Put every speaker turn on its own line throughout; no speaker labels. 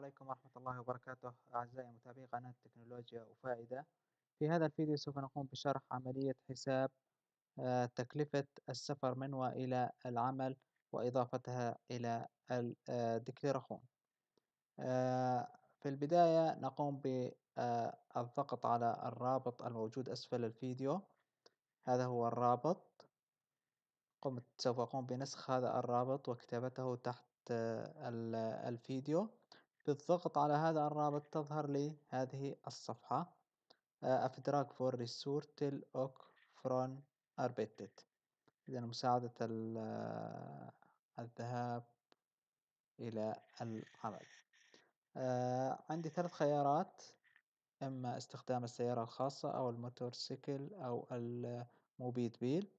عليكم ورحمة الله وبركاته أعزائي متابعي قناة تكنولوجيا وفائدة في هذا الفيديو سوف نقوم بشرح عملية حساب آه، تكلفة السفر من وإلى العمل وإضافتها إلى الديكليرخون آه، في البداية نقوم بالضغط آه، على الرابط الموجود أسفل الفيديو هذا هو الرابط قمت سوف أقوم بنسخ هذا الرابط وكتابته تحت الفيديو بالضغط على هذا الرابط تظهر لي هذه الصفحة آه، أفدراك فور ريسورتل أوك فرون أربيتت إذا مساعدة آه، الذهاب إلى العمل آه عندي ثلاث خيارات إما استخدام السيارة الخاصة أو الموتورسيكل أو الموبيد بيل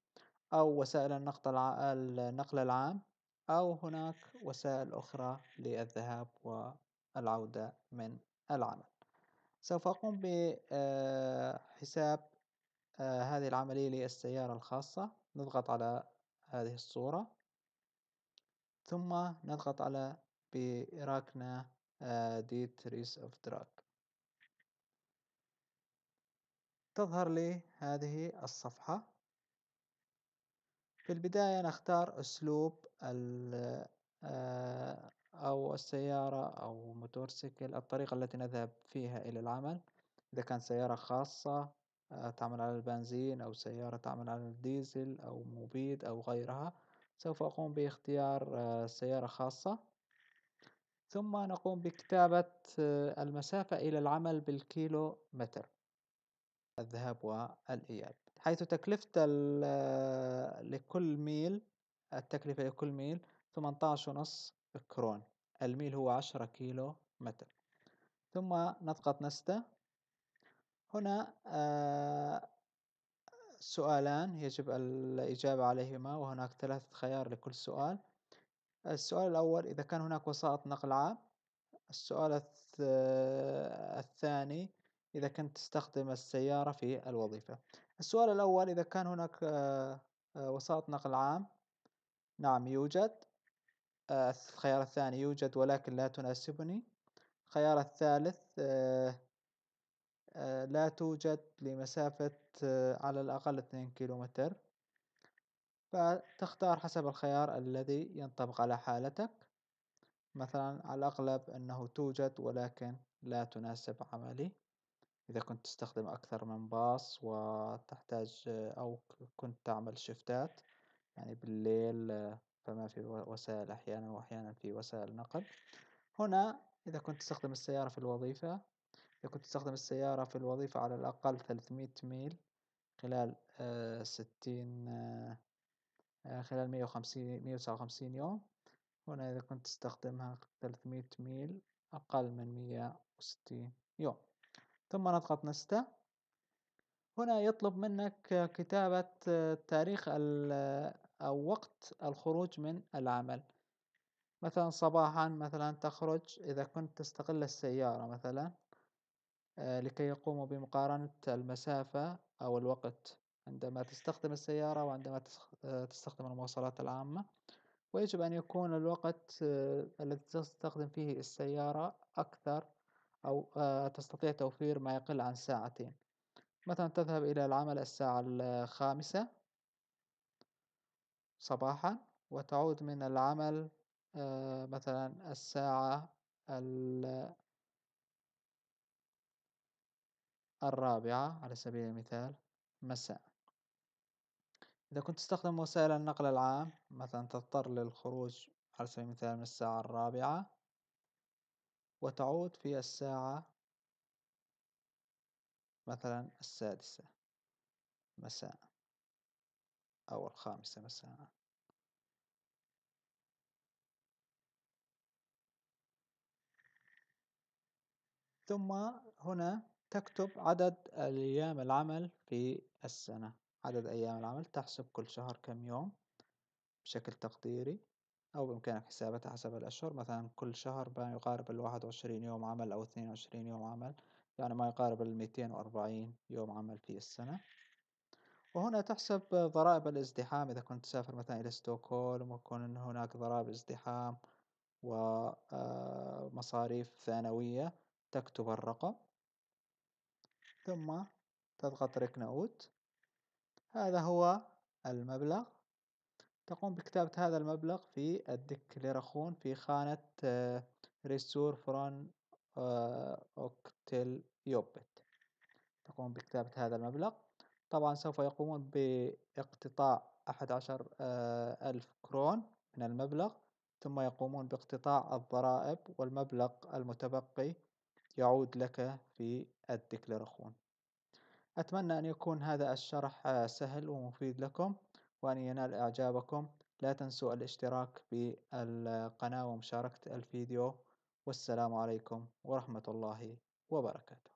أو وسائل النقل النقل العام أو هناك وسائل أخرى للذهاب و العودة من العمل سوف أقوم بحساب آه، آه، هذه العملية للسيارة الخاصة نضغط على هذه الصورة ثم نضغط على براكنا آه، ديتريس اوف دراج تظهر لي هذه الصفحة في البداية نختار أسلوب السيارة أو موتورسيكل الطريقة التي نذهب فيها إلى العمل إذا كان سيارة خاصة آه، تعمل على البنزين أو سيارة تعمل على الديزل أو مبيد أو غيرها سوف أقوم باختيار آه، سيارة خاصة ثم نقوم بكتابة آه، المسافة إلى العمل بالكيلو متر الذهاب والإياب حيث تكلفة لكل ميل التكلفة لكل ميل ثمنتاش ونص كرون الميل هو عشرة كيلو متر ثم نضغط نستة هنا آه، سؤالان يجب الإجابة عليهما وهناك ثلاثة خيار لكل سؤال السؤال الأول إذا كان هناك وسائط نقل عام السؤال الثاني إذا كنت تستخدم السيارة في الوظيفة السؤال الأول إذا كان هناك آه، آه، وسائط نقل عام نعم يوجد الخيار الثاني يوجد ولكن لا تناسبني الخيار الثالث آه، لا توجد لمسافة آه، على الأقل اثنين كيلومتر فتختار حسب الخيار الذي ينطبق على حالتك مثلا على الأغلب أنه توجد ولكن لا تناسب عملي إذا كنت تستخدم أكثر من باص وتحتاج آه، أو كنت تعمل شفتات يعني بالليل فما في وسائل أحيانا وأحيانا في وسائل نقل هنا إذا كنت تستخدم السيارة في الوظيفة إذا كنت تستخدم السيارة في الوظيفة على الأقل ثلاثمية ميل خلال آه، ستين آه، آه، خلال مية وخمسين مية وتسعة وخمسين يوم هنا إذا كنت تستخدمها ثلاثمية ميل أقل من مية وستين يوم ثم نضغط نستة هنا يطلب منك كتابة تاريخ أو وقت الخروج من العمل مثلا صباحا مثلا تخرج إذا كنت تستغل السيارة مثلا آه، لكي يقوموا بمقارنة المسافة أو الوقت عندما تستخدم السيارة وعندما آه، تستخدم المواصلات العامة ويجب أن يكون الوقت آه، الذي تستخدم فيه السيارة أكثر أو تستطيع توفير ما يقل عن ساعتين مثلا تذهب إلى العمل الساعة الخامسة صباحًا وتعود من العمل آه، مثلًا الساعة الرابعة على سبيل المثال مساءً، إذا كنت تستخدم وسائل النقل العام مثلًا تضطر للخروج على سبيل المثال من الساعة الرابعة وتعود في الساعة مثلًا السادسة مساءً. أو الخامسة مساء ثم هنا تكتب عدد أيام العمل في السنة عدد أيام العمل تحسب كل شهر كم يوم بشكل تقديري أو بإمكانك حسابتها حسب الأشهر مثلا كل شهر ما يقارب الواحد وعشرين يوم عمل أو اثنين وعشرين يوم عمل يعني ما يقارب الميتين وأربعين يوم عمل في السنة وهنا تحسب ضرائب الازدحام إذا كنت تسافر مثلا إلى ستوكهولم إن هناك ضرائب ازدحام ومصاريف آه، ثانوية تكتب الرقم ثم تضغط ركن أوت هذا هو المبلغ تقوم بكتابة هذا المبلغ في الدكليرخون في خانة آه، ريسور فران آه، أوكتل يوبت تقوم بكتابة هذا المبلغ طبعًا سوف يقومون باقتطاع آه، ألف كرون من المبلغ، ثم يقومون باقتطاع الضرائب، والمبلغ المتبقي يعود لك في الدكلرخون أتمنى أن يكون هذا الشرح آه، سهل ومفيد لكم، وأن ينال إعجابكم. لا تنسوا الاشتراك بالقناة ومشاركة الفيديو، والسلام عليكم ورحمة الله وبركاته.